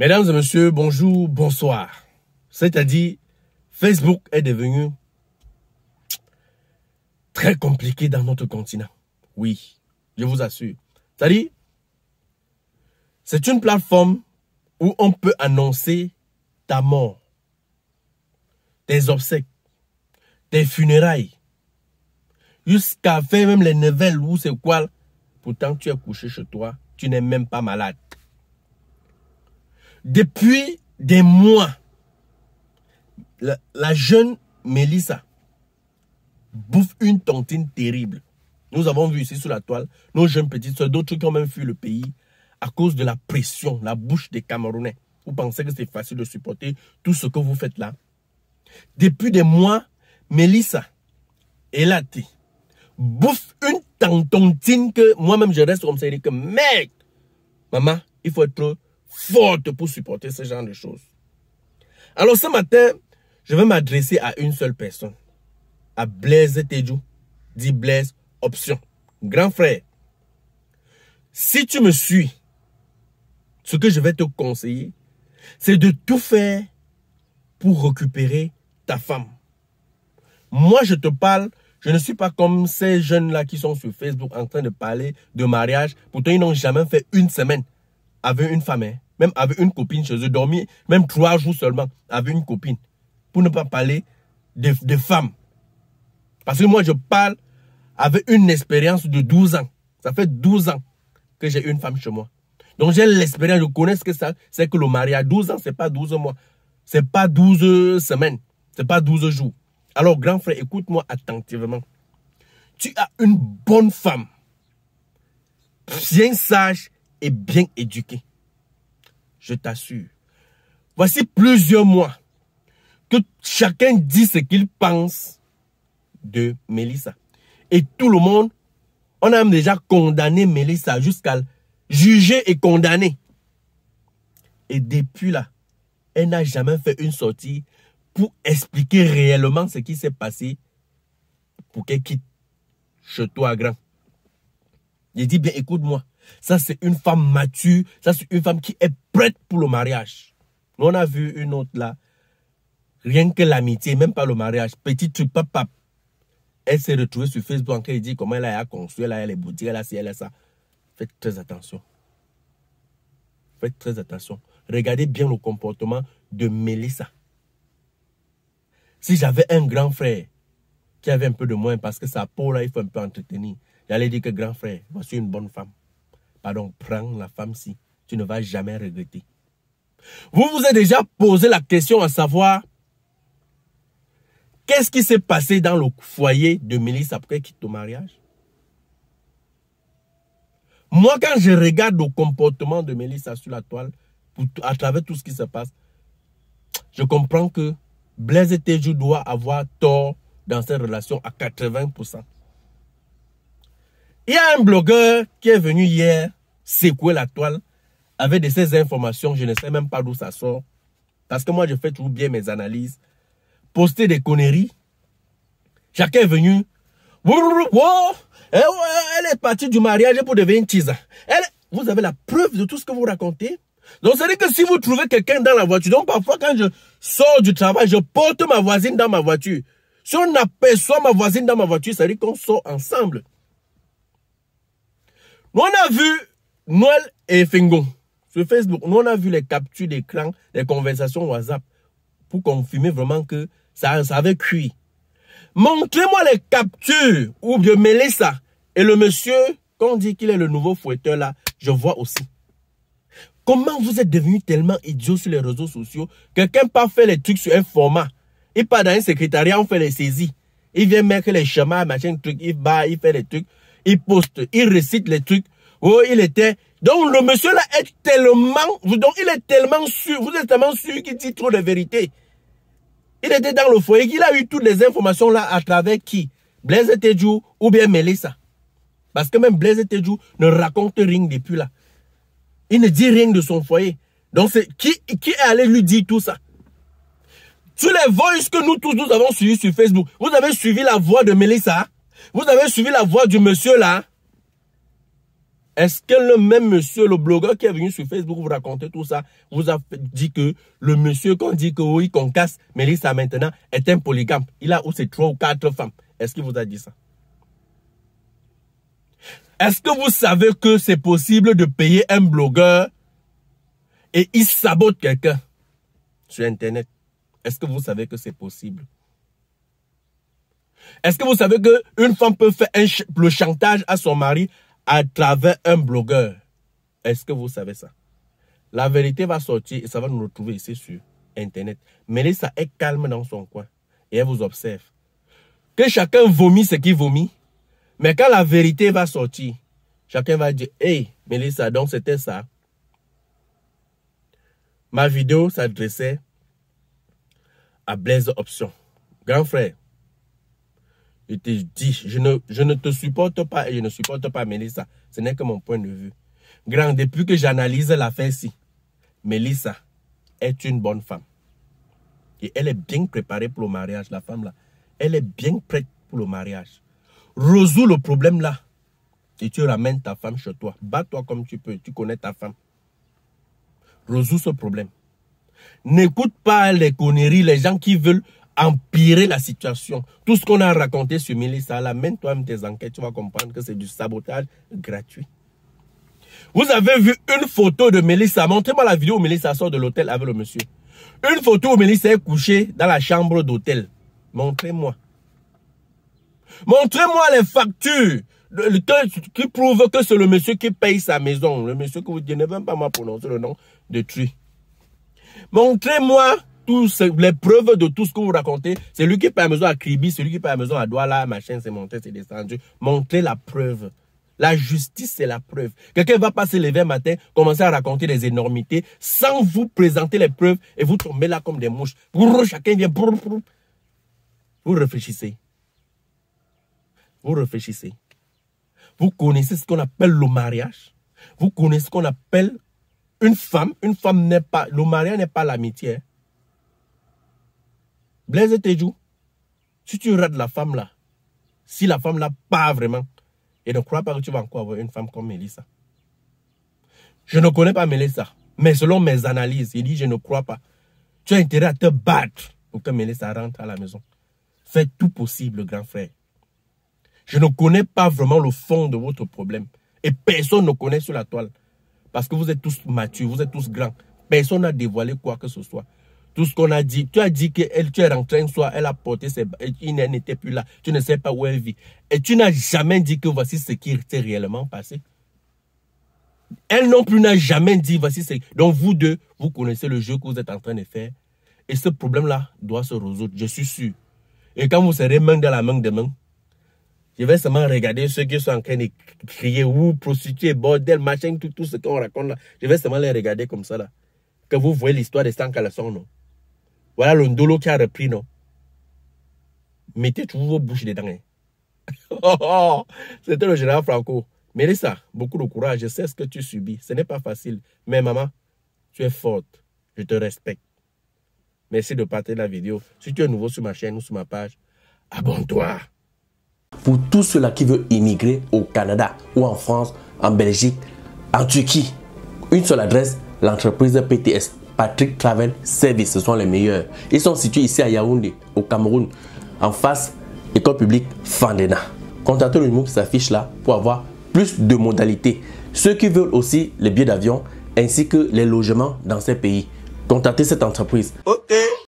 Mesdames et messieurs, bonjour, bonsoir. C'est-à-dire, Facebook est devenu très compliqué dans notre continent. Oui, je vous assure. C'est-à-dire, c'est une plateforme où on peut annoncer ta mort, tes obsèques, tes funérailles, jusqu'à faire même les nouvelles ou c'est quoi. Pourtant, tu es couché chez toi, tu n'es même pas malade. Depuis des mois, la, jeune Mélissa bouffe une tontine terrible. Nous avons vu ici sur la toile nos jeunes petites soeurs, d'autres qui ont même fui le pays à cause de la pression, la bouche des Camerounais. Vous pensez que c'est facile de supporter tout ce que vous faites là Depuis des mois, Mélissa Elati bouffe une tontine que moi-même je reste comme ça et que mec, maman, il faut être forte pour supporter ce genre de choses. Alors ce matin, je vais m'adresser à une seule personne, à Blaise Tejou. dit Blaise Option. Grand frère, si tu me suis, ce que je vais te conseiller, c'est de tout faire pour récupérer ta femme. Moi, je te parle, je ne suis pas comme ces jeunes-là qui sont sur Facebook en train de parler de mariage. Pourtant, ils n'ont jamais fait une semaine avait une femme, hein, même avait une copine chez eux, dormir même trois jours seulement avec une copine, pour ne pas parler des de femmes. Parce que moi, je parle avec une expérience de 12 ans. Ça fait 12 ans que j'ai une femme chez moi. Donc j'ai l'expérience, je connais ce que ça, c'est que le mari 12 ans, c'est pas 12 mois, c'est pas 12 semaines, c'est pas 12 jours. Alors grand frère, écoute-moi attentivement. Tu as une bonne femme, bien sage, et bien éduqué. Je t'assure. Voici plusieurs mois que chacun dit ce qu'il pense de Mélissa. Et tout le monde, on a déjà condamné Mélissa jusqu'à juger et condamner. Et depuis là, elle n'a jamais fait une sortie pour expliquer réellement ce qui s'est passé pour qu'elle quitte chez toi, grand. J'ai dit, bien, écoute-moi. Ça, c'est une femme mature. Ça, c'est une femme qui est prête pour le mariage. on a vu une autre là. Rien que l'amitié, même pas le mariage. Petit truc, papa. Elle s'est retrouvée sur Facebook. Elle dit comment elle a construit. Elle a les boutiques. Elle a ci, elle a ça. Faites très attention. Faites très attention. Regardez bien le comportement de Melissa. Si j'avais un grand frère qui avait un peu de moins parce que sa peau là, il faut un peu entretenir. J'allais dire que grand frère, voici une bonne femme pardon, prends la femme si Tu ne vas jamais regretter. Vous vous êtes déjà posé la question à savoir qu'est-ce qui s'est passé dans le foyer de Mélissa après quitte le mariage Moi, quand je regarde le comportement de Mélissa sur la toile, à travers tout ce qui se passe, je comprends que Blaise Tejou doit avoir tort dans cette relation à 80%. Il y a un blogueur qui est venu hier secouer la toile avec de ces informations. Je ne sais même pas d'où ça sort. Parce que moi, je fais toujours bien mes analyses. Poster des conneries. Chacun est venu. Eh elle est partie du mariage pour devenir une tisa. vous avez la preuve de tout ce que vous racontez. Donc, c'est-à-dire que si vous trouvez quelqu'un dans la voiture, donc parfois quand je sors du travail, je porte ma voisine dans ma voiture. Si on aperçoit ma voisine dans ma voiture, ça veut dire qu'on sort ensemble. Nous, on a vu Noël et Fingon sur Facebook. Nous, on a vu les captures d'écran, les conversations WhatsApp pour confirmer vraiment que ça, avait cuit. Montrez-moi les captures ou bien mêlez ça. Et le monsieur, quand on dit qu'il est le nouveau fouetteur là, je vois aussi. Comment vous êtes devenu tellement idiot sur les réseaux sociaux que Quelqu'un pas fait les trucs sur un format. Il part dans un secrétariat, on fait les saisies. Il vient mettre les chemins, machin, truc, il bat, il fait les trucs il poste, il récite les trucs. Oh, il était... Donc, le monsieur-là est tellement... Donc, il est tellement sûr, vous êtes tellement sûr qu'il dit trop de vérité. Il était dans le foyer, il a eu toutes les informations là à travers qui Blaise Tedjou ou bien Mélissa. Parce que même Blaise Tedjou ne raconte rien depuis là. Il ne dit rien de son foyer. Donc, c'est qui, qui est allé lui dire tout ça Sur les voices que nous tous, nous avons suivies sur Facebook, vous avez suivi la voix de Mélissa vous avez suivi la voix du monsieur là Est-ce que le même monsieur, le blogueur qui est venu sur Facebook vous raconter tout ça, vous a dit que le monsieur qu'on dit que oui, qu'on casse Mélissa maintenant est un polygame. Il a ou trois ou quatre femmes. Est-ce qu'il vous a dit ça Est-ce que vous savez que c'est possible de payer un blogueur et il sabote quelqu'un sur Internet Est-ce que vous savez que c'est possible est-ce que vous savez qu'une femme peut faire le chantage à son mari à travers un blogueur Est-ce que vous savez ça La vérité va sortir et ça va nous retrouver ici sur Internet. Melissa est calme dans son coin et elle vous observe. Que chacun vomit ce qu'il vomit, mais quand la vérité va sortir, chacun va dire Hey, Melissa, donc c'était ça. Ma vidéo s'adressait à Blaise Option. Grand frère, je te dis, je ne, je ne te supporte pas et je ne supporte pas Mélissa. Ce n'est que mon point de vue. Grand, depuis que j'analyse l'affaire-ci, Melissa est une bonne femme. Et elle est bien préparée pour le mariage, la femme-là. Elle est bien prête pour le mariage. Résous le problème là. Et tu ramènes ta femme chez toi. Bats-toi comme tu peux. Tu connais ta femme. Résous ce problème. N'écoute pas les conneries, les gens qui veulent empirer la situation. Tout ce qu'on a raconté sur Mélissa, là, mène toi-même tes enquêtes, tu vas comprendre que c'est du sabotage gratuit. Vous avez vu une photo de Mélissa. Montrez-moi la vidéo où Mélissa sort de l'hôtel avec le monsieur. Une photo où Mélissa est couchée dans la chambre d'hôtel. Montrez-moi. Montrez-moi les factures qui prouvent que c'est le monsieur qui paye sa maison. Le monsieur que vous ne même pas moi prononcer le nom de Montrez-moi les preuves de tout ce que vous racontez. C'est lui qui paye à la maison à Kribi, celui qui paye à la maison à Douala, machin, c'est monté, c'est descendu. Montrez la preuve. La justice, c'est la preuve. Quelqu'un va passer le 20 matin, commencer à raconter des énormités sans vous présenter les preuves et vous tombez là comme des mouches. Chacun vient. Vous réfléchissez. Vous réfléchissez. Vous connaissez ce qu'on appelle le mariage. Vous connaissez ce qu'on appelle une femme. Une femme n'est pas. Le mariage n'est pas l'amitié. Hein. Blaise Tejou, si tu rates la femme là, si la femme là pas vraiment, et ne crois pas que tu vas encore avoir une femme comme Mélissa. Je ne connais pas Mélissa, mais selon mes analyses, il dit je ne crois pas. Tu as intérêt à te battre pour que Mélissa rentre à la maison. Fais tout possible, grand frère. Je ne connais pas vraiment le fond de votre problème. Et personne ne connaît sur la toile. Parce que vous êtes tous matures, vous êtes tous grands. Personne n'a dévoilé quoi que ce soit tout ce qu'on a dit. Tu as dit qu'elle, tu es rentrée train soir, elle a porté ses Elle n'était plus là. Tu ne sais pas où elle vit. Et tu n'as jamais dit que voici ce qui était réellement passé. Elle non plus n'a jamais dit voici ce Donc vous deux, vous connaissez le jeu que vous êtes en train de faire. Et ce problème-là doit se résoudre, je suis sûr. Et quand vous serez main dans la main demain, je vais seulement regarder ceux qui sont en train de crier ou prostituer bordel, machin, tout, ce qu'on raconte là. Je vais seulement les regarder comme ça là. Que vous voyez l'histoire des de Sankalson, non? Voilà le Ndolo qui a repris, non Mettez toujours vos bouches dedans. Hein. C'était le général Franco. Mélissa, beaucoup de courage. Je sais ce que tu subis. Ce n'est pas facile. Mais maman, tu es forte. Je te respecte. Merci de partager la vidéo. Si tu es nouveau sur ma chaîne ou sur ma page, abonne-toi. Pour tout ceux-là qui veulent immigrer au Canada ou en France, en Belgique, en Turquie, une seule adresse, l'entreprise PTS Patrick Travel Service. Ce sont les meilleurs. Ils sont situés ici à Yaoundé, au Cameroun, en face l'école publique Fandena. Contactez le numéro qui s'affiche là pour avoir plus de modalités. Ceux qui veulent aussi les billets d'avion ainsi que les logements dans ces pays. Contactez cette entreprise. Ok